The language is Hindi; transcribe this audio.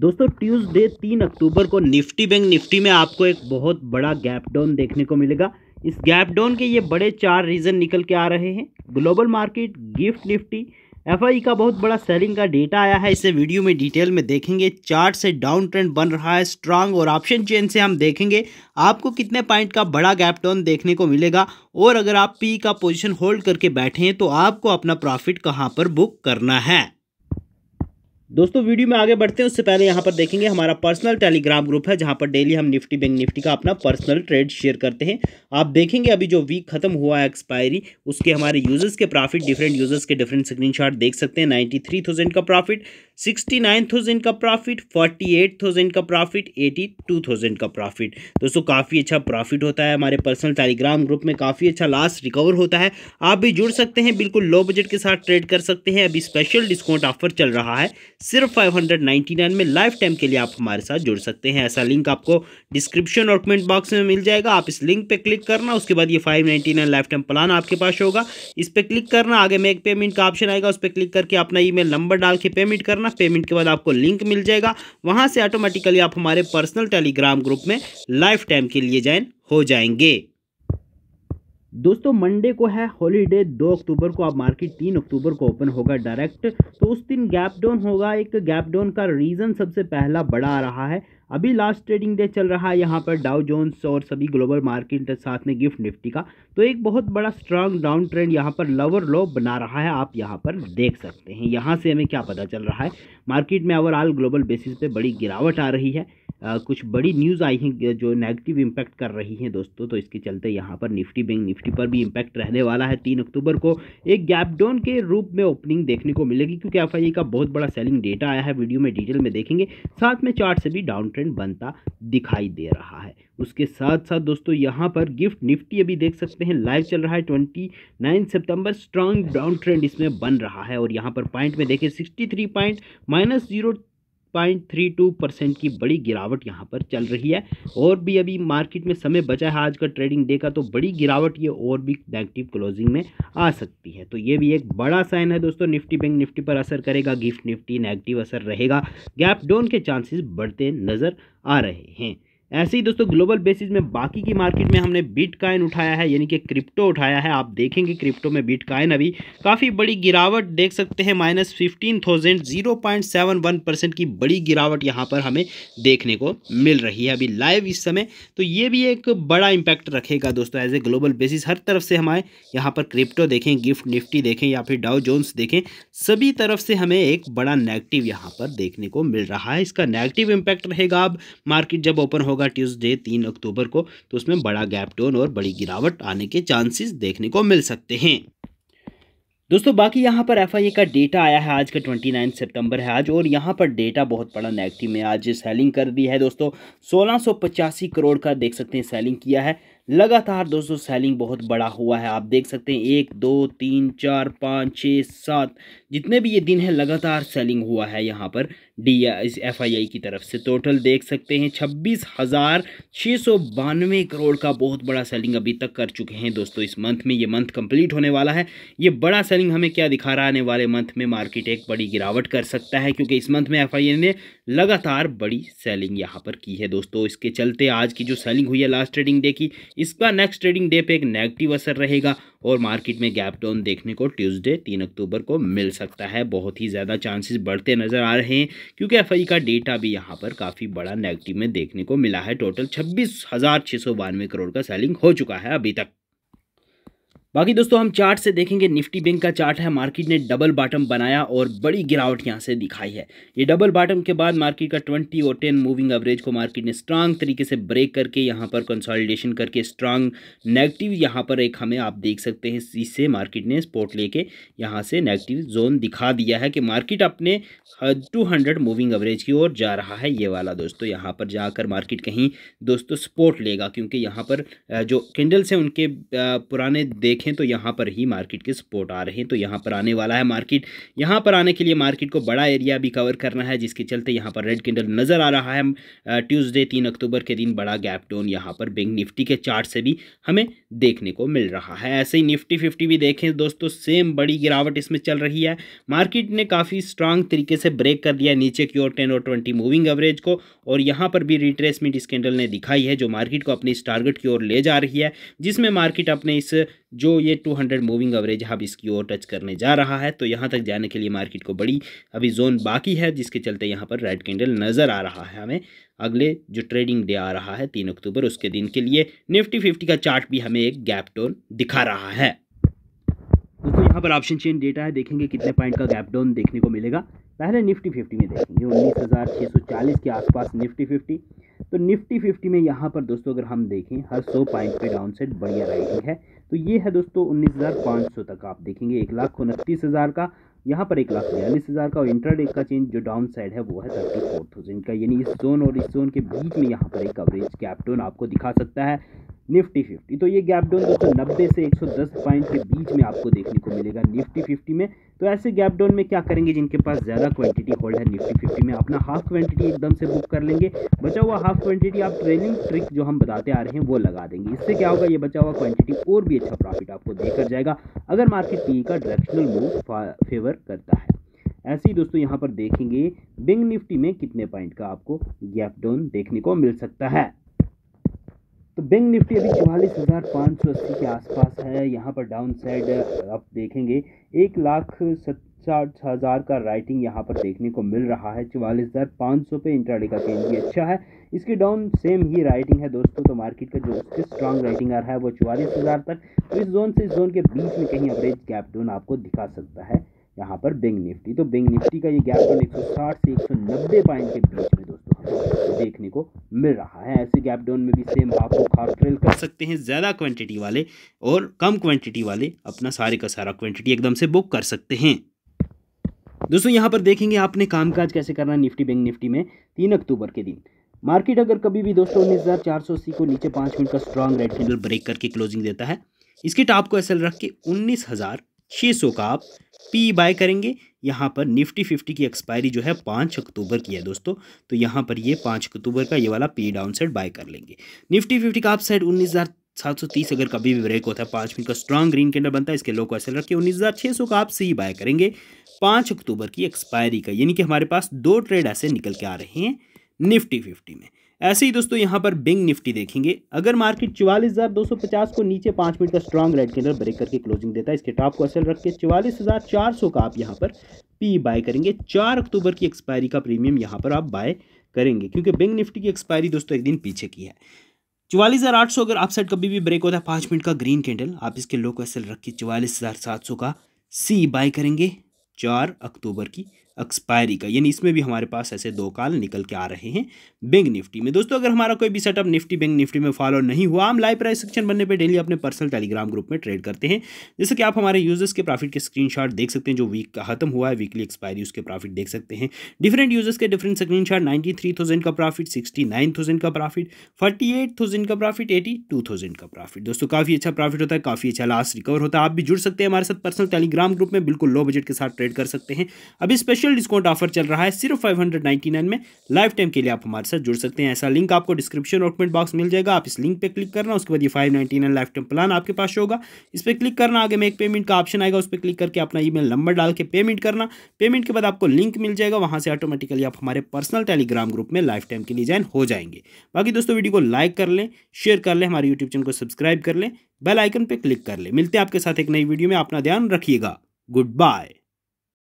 दोस्तों ट्यूसडे तीन अक्टूबर को निफ्टी बैंक निफ्टी में आपको एक बहुत बड़ा गैप डाउन देखने को मिलेगा इस गैप डाउन के ये बड़े चार रीज़न निकल के आ रहे हैं global market gift Nifty F का बहुत बड़ा सेलिंग का डेटा आया है इसे वीडियो में डिटेल में देखेंगे चार्ट से डाउन ट्रेंड बन रहा है स्ट्रांग और ऑप्शन चेन से हम देखेंगे आपको कितने पॉइंट का बड़ा गैप डाउन देखने को मिलेगा और अगर आप पी का पोजीशन होल्ड करके बैठे हैं तो आपको अपना प्रॉफिट कहाँ पर बुक करना है दोस्तों वीडियो में आगे बढ़ते हैं उससे पहले यहाँ पर देखेंगे हमारा पर्सनल टेलीग्राम ग्रुप है जहाँ पर डेली हम निफ्टी बैंक निफ्टी का अपना पर्सनल ट्रेड शेयर करते हैं आप देखेंगे अभी जो वीक खत्म हुआ है एक्सपायरी उसके हमारे यूजर्स के प्रॉफिट डिफरेंट यूजर्स के डिफरेंट स्क्रीनशॉट देख सकते हैं नाइन्टी थ्री थाउजेंड का प्रॉफिट सिक्सटी नाइन थाउजेंड का प्रॉफिट फोर्टी एट थाउजेंड का प्रॉफिट एटी टू थाउजेंड का प्रॉफिट दोस्तों काफ़ी अच्छा प्रॉफिट होता है हमारे पर्सनल टेलीग्राम ग्रुप में काफ़ी अच्छा लास्ट रिकवर होता है आप भी जुड़ सकते हैं बिल्कुल लो बजट के साथ ट्रेड कर सकते हैं अभी स्पेशल डिस्काउंट ऑफर चल रहा है सिर्फ फाइव हंड्रेड नाइन्टी नाइन में लाइफ टाइम के लिए आप हमारे साथ जुड़ सकते हैं ऐसा लिंक आपको डिस्क्रिप्शन और कमेंट बॉक्स में मिल जाएगा आप इस लिंक पर क्लिक करना उसके बाद ये five ninety nine life time plan आपके पास होगा इस पर क्लिक करना आगे मेक पेमेंट का ऑप्शन आएगा उस पर क्लिक करके अपना ई नंबर डाल के पेमेंट करना करना पेमेंट के बाद आपको लिंक मिल जाएगा वहाँ से ऑटोमेटिकली आप हमारे पर्सनल टेलीग्राम ग्रुप में लाइफ टाइम के लिए ज्वाइन हो जाएंगे दोस्तों मंडे को है हॉलीडे दो अक्टूबर को आप मार्केट तीन अक्टूबर को ओपन होगा डायरेक्ट तो उस दिन गैप डाउन होगा एक गैप डाउन का रीज़न सबसे पहला बड़ा आ रहा है अभी लास्ट ट्रेडिंग डे चल रहा है यहाँ पर डाउ जोन्स और सभी ग्लोबल मार्केट साथ में गिफ्ट निफ्टी का तो एक बहुत बड़ा स्ट्रांग डाउन ट्रेंड यहाँ पर लवर लो बना रहा है आप यहाँ पर देख सकते हैं यहाँ से हमें क्या पता चल रहा है मार्केट में ओवरऑल ग्लोबल बेसिस पे बड़ी गिरावट आ रही है कुछ बड़ी न्यूज़ आई हैं जो नेगेटिव इम्पैक्ट कर रही हैं दोस्तों तो इसके चलते यहाँ पर निफ्टी बैंक निफ्टी पर भी इम्पैक्ट रहने वाला है तीन अक्टूबर को एक गैप डाउन के रूप में ओपनिंग देखने को मिलेगी क्योंकि एफ का बहुत बड़ा सेलिंग डेटा आया है वीडियो में डिटेल में देखेंगे साथ में चार्ट से भी डाउन ट्रेंड बनता दिखाई दे रहा है उसके साथ साथ दोस्तों यहाँ पर गिफ्ट निफ्टी अभी देख सकते हैं लाइव चल रहा है twenty nine September strong down trend इसमें बन रहा है और यहाँ पर पॉइंट में देखें sixty three point minus zero point three two percent की बड़ी गिरावट यहाँ पर चल रही है और भी अभी मार्केट में समय बचा है आज का ट्रेडिंग डे का तो बड़ी गिरावट ये और भी नेगेटिव क्लोजिंग में आ सकती है तो ये भी एक बड़ा साइन है दोस्तों निफ्टी बैंक निफ्टी पर असर करेगा गिफ्ट निफ्टी नेगेटिव असर रहेगा गैप डाउन के चांसेस बढ़ते नज़र आ रहे हैं ऐसे ही दोस्तों ग्लोबल बेसिस में बाकी की मार्केट में हमने बिटकॉइन उठाया है यानी कि क्रिप्टो उठाया है आप देखेंगे क्रिप्टो में बिटकॉइन अभी काफ़ी बड़ी गिरावट देख सकते हैं minus fifteen thousand zero point seven one percent की बड़ी गिरावट यहाँ पर हमें देखने को मिल रही है अभी लाइव इस समय तो ये भी एक बड़ा इम्पैक्ट रखेगा दोस्तों एज ए ग्लोबल बेसिस हर तरफ से हमारे यहाँ पर क्रिप्टो देखें गिफ्ट निफ्टी देखें या फिर डाउ जोन्स देखें सभी तरफ से हमें एक बड़ा नेगेटिव यहाँ पर देखने को मिल रहा है इसका नेगेटिव इम्पैक्ट रहेगा अब मार्केट जब ओपन होगा होगा ट्यूसडे तीन अक्टूबर को तो उसमें बड़ा गैप डाउन और बड़ी गिरावट आने के चांसेस देखने को मिल सकते हैं दोस्तों बाकी यहाँ पर एफ का डेटा आया है आज का 29 सितंबर है आज और यहाँ पर डेटा बहुत बड़ा नेगेटिव में आज सेलिंग कर दी है दोस्तों सोलह करोड़ का देख सकते हैं सेलिंग किया है लगातार दोस्तों सेलिंग बहुत बड़ा हुआ है आप देख सकते हैं एक दो तीन चार पाँच छः सात जितने भी ये दिन है लगातार सेलिंग हुआ है यहाँ पर डी इस एफ आई आई की तरफ से टोटल देख सकते हैं छब्बीस हज़ार छः सौ बानवे करोड़ का बहुत बड़ा सेलिंग अभी तक कर चुके हैं दोस्तों इस मंथ में ये मंथ कंप्लीट होने वाला है ये बड़ा सेलिंग हमें क्या दिखा रहा आने वाले मंथ में मार्केट एक बड़ी गिरावट कर सकता है क्योंकि इस मंथ में एफ आई आई ने लगातार बड़ी सेलिंग यहाँ पर की है दोस्तों इसके चलते आज की जो सेलिंग हुई है लास्ट ट्रेडिंग डे की इसका नेक्स्ट ट्रेडिंग डे पे एक नेगेटिव असर रहेगा और मार्केट में गैप डाउन देखने को ट्यूसडे तीन अक्टूबर को मिल सकता है बहुत ही ज़्यादा चांसेस बढ़ते नज़र आ रहे हैं क्योंकि एफ का डेटा भी यहाँ पर काफ़ी बड़ा नेगेटिव में देखने को मिला है टोटल छब्बीस करोड़ का सेलिंग हो चुका है अभी तक बाकी दोस्तों हम चार्ट से देखेंगे निफ्टी बैंक का चार्ट है मार्केट ने डबल बॉटम बनाया और बड़ी गिरावट यहाँ से दिखाई है ये डबल बॉटम के बाद मार्केट का 20 और 10 मूविंग एवरेज को मार्केट ने स्ट्रांग तरीके से ब्रेक करके यहाँ पर कंसोलिडेशन करके स्ट्रांग नेगेटिव यहाँ पर एक हमें आप देख सकते हैं इससे मार्केट ने स्पोर्ट लेके यहाँ से नेगेटिव जोन दिखा दिया है कि मार्केट अपने टू मूविंग एवरेज की ओर जा रहा है ये वाला दोस्तों यहाँ पर जाकर मार्केट कहीं दोस्तों स्पोर्ट लेगा क्योंकि यहाँ पर जो कैंडल्स हैं उनके पुराने देख देखें तो यहाँ पर ही मार्केट के सपोर्ट आ रहे हैं तो यहाँ पर आने वाला है मार्केट यहाँ पर आने के लिए मार्केट को बड़ा एरिया भी कवर करना है जिसके चलते यहाँ पर रेड कैंडल नज़र आ रहा है ट्यूसडे तीन अक्टूबर के दिन बड़ा गैप डाउन यहाँ पर बैंक निफ्टी के चार्ट से भी हमें देखने को मिल रहा है ऐसे ही निफ्टी फिफ्टी भी देखें दोस्तों सेम बड़ी गिरावट इसमें चल रही है मार्केट ने काफ़ी स्ट्रांग तरीके से ब्रेक कर दिया नीचे की ओर टेन और ट्वेंटी मूविंग एवरेज को और यहाँ पर भी रिट्रेसमेंट इस कैंडल ने दिखाई है जो मार्केट को अपने इस टारगेट की ओर ले जा रही है जिसमें मार्केट अपने इस जो ये 200 मूविंग एवरेज अब इसकी ओर टच करने जा रहा है तो यहाँ तक जाने के लिए मार्केट को बड़ी अभी जोन बाकी है जिसके चलते यहाँ पर रेड कैंडल नज़र आ रहा है हमें अगले जो ट्रेडिंग डे आ रहा है तीन अक्टूबर उसके दिन के लिए निफ्टी फिफ्टी का चार्ट भी हमें एक गैप टोन दिखा रहा है दोस्तों यहाँ पर ऑप्शन चेन डेटा है देखेंगे कितने पॉइंट का गैप डाउन देखने को मिलेगा पहले निफ्टी फिफ्टी में देखेंगे उन्नीस हज़ार छः सौ चालीस के आसपास निफ्टी फिफ्टी तो निफ्टी फिफ्टी में यहाँ पर दोस्तों अगर हम देखें हर सौ पॉइंट पे डाउन सेट बढ़िया रही है तो ये है दोस्तों उन्नीस हज़ार पाँच सौ तक आप देखेंगे एक लाख उनतीस हज़ार का यहाँ पर एक लाख बयालीस हज़ार का और इंटरडे का चेंज जो डाउन साइड है वो है थर्टी फोर थाउजेंड का यानी इस जोन और इस जोन के बीच में यहाँ पर एक कवरेज गैप डाउन आपको दिखा सकता है निफ्टी फिफ्टी तो ये गैप डाउन दोस्तों नब्बे से एक सौ दस पॉइंट के बीच में आपको देखने को मिलेगा निफ्टी फिफ्टी में तो ऐसे गैप डाउन में क्या करेंगे जिनके पास ज़्यादा क्वांटिटी होल्ड है निफ्टी फिफ्टी में अपना हाफ क्वांटिटी एकदम से बुक कर लेंगे बचा हुआ हाफ क्वांटिटी आप ट्रेलिंग ट्रिक जो हम बताते आ रहे हैं वो लगा देंगे इससे क्या होगा ये बचा हुआ क्वांटिटी और भी अच्छा प्रॉफिट आपको देकर जाएगा अगर मार्केट पी का डायरेक्शनल मूव फेवर करता है ऐसे ही दोस्तों यहाँ पर देखेंगे बिंग निफ्टी में कितने पॉइंट का आपको गैप डाउन देखने को मिल सकता है तो बैंक निफ्टी अभी चवालीस हज़ार पाँच सौ अस्सी के आसपास है यहाँ पर डाउन साइड आप देखेंगे एक लाख सत्ताठ हज़ार का राइटिंग यहाँ पर देखने को मिल रहा है चौवालीस हज़ार पाँच सौ पे इंट्राडे का चेंज भी अच्छा है इसके डाउन सेम ही राइटिंग है दोस्तों तो मार्केट का जो उसके स्ट्रांग राइटिंग आ रहा है वो चवालीस हज़ार तक तो इस जोन से इस जोन के बीच में कहीं एवरेज गैप डाउन आपको दिखा सकता है यहाँ पर बैंक निफ्टी तो बैंक निफ्टी का ये गैप डाउन एक से एक पॉइंट के बीच में दोस्तों देखने को मिल रहा है ऐसे गैप डाउन में भी सेम आपको खास ट्रेल कर सकते हैं ज़्यादा क्वांटिटी वाले और कम क्वांटिटी वाले अपना सारे का सारा क्वांटिटी एकदम से बुक कर सकते हैं दोस्तों यहाँ पर देखेंगे आपने कामकाज कैसे करना है निफ्टी बैंक निफ्टी में तीन अक्टूबर के दिन मार्केट अगर कभी भी दोस्तों उन्नीस हज़ार चार सौ अस्सी को नीचे पाँच मिनट का स्ट्रांग रेड कैंडल ब्रेक करके क्लोजिंग देता है इसके टॉप को एसएल रख के उन्नीस हज़ार छः सौ का आप पी बाय करेंगे यहाँ पर निफ्टी फिफ्टी की एक्सपायरी जो है पाँच अक्टूबर की है दोस्तों तो यहाँ पर ये पाँच अक्टूबर का ये वाला पी डाउन सेट बाय कर लेंगे निफ्टी फिफ्टी का आप साइड उन्नीस हज़ार सात सौ तीस अगर कभी भी ब्रेक होता है पाँच मिनट का स्ट्रांग ग्रीन कैंडल बनता है इसके लो को ऐसे रखिए उन्नीस हज़ार छः सौ का आप सी बाय करेंगे पाँच अक्टूबर की एक्सपायरी का यानी कि हमारे पास दो ट्रेड ऐसे निकल के आ रहे हैं निफ्टी फिफ्टी में ऐसे ही दोस्तों यहाँ पर बिंग निफ्टी देखेंगे अगर मार्केट चौवालीस हज़ार दो सौ पचास को नीचे पाँच मिनट का स्ट्रांग रेड कैंडल ब्रेक करके क्लोजिंग देता है इसके टॉप को असल रख के चवालीस हज़ार चार सौ का आप यहाँ पर पी बाय करेंगे चार अक्टूबर की एक्सपायरी का प्रीमियम यहाँ पर आप बाय करेंगे क्योंकि बिंग निफ्टी की एक्सपायरी दोस्तों एक दिन पीछे की है चवालीस हज़ार आठ सौ अगर अपसाइड कभी भी ब्रेक होता है पाँच मिनट का ग्रीन कैंडल आप इसके लो को असल रख के चवालीस हज़ार सात सौ का सी बाय करेंगे चार अक्टूबर की एक्सपायरी का यानी इसमें भी हमारे पास ऐसे दो काल निकल के आ रहे हैं बैंक निफ्टी में दोस्तों अगर हमारा कोई भी सेटअप निफ्टी बैंक निफ्टी में फॉलो नहीं हुआ हम लाइव प्राइस सेक्शन बनने पर डेली अपने पर्सनल टेलीग्राम ग्रुप में ट्रेड करते हैं जैसे कि आप हमारे यूजर्स के प्रॉफिट के स्क्रीनशॉट देख सकते हैं जो वीक का खत्म हुआ है वीकली एक्सपायरी उसके प्रॉफिट देख सकते हैं डिफरेंट यूजर्स के different screen shot three thousand का प्रॉफिट सिक्सटी नाइन थाउजेंड का प्रॉफिट फोर्टी एट थाउजेंड का प्रॉफिट एटी टू थाउजेंड का प्रॉफिट दोस्तों काफ़ी अच्छा प्रॉफिट होता है काफ़ी अच्छा लास्ट रिकवर होता है आप भी जुड़ सकते हैं हमारे साथ पर्सनल टेलीग्राम ग्रुप में बिल्कुल लो बजट के साथ ट्रेड कर सकते हैं अभी स्पेशल स्पेशल डिस्काउंट ऑफर चल रहा है सिर्फ फाइव हंड्रेड नाइन्टी नाइन में लाइफ टाइम के लिए आप हमारे साथ जुड़ सकते हैं ऐसा लिंक आपको डिस्क्रिप्शन और कमेंट बॉक्स मिल जाएगा आप इस लिंक पर क्लिक करना उसके बाद ये five ninety nine life time plan आपके पास होगा इस पर क्लिक करना आगे में एक पेमेंट का ऑप्शन आएगा उस पर क्लिक करके अपना ई नंबर डाल के पेमेंट करना पेमेंट के बाद आपको लिंक मिल जाएगा वहाँ से ऑटोमेटिकली आप हमारे पर्सनल टेलीग्राम ग्रुप में लाइफ टाइम के लिए ज्वाइन हो जाएंगे बाकी दोस्तों वीडियो को लाइक कर लें शेयर कर लें हमारे यूट्यूब चैनल को सब्सक्राइब कर लें बेल आइकन पर क्लिक कर लें मिलते हैं आपके साथ एक नई वीडियो में अपना ध्यान रखिएगा गुड बाय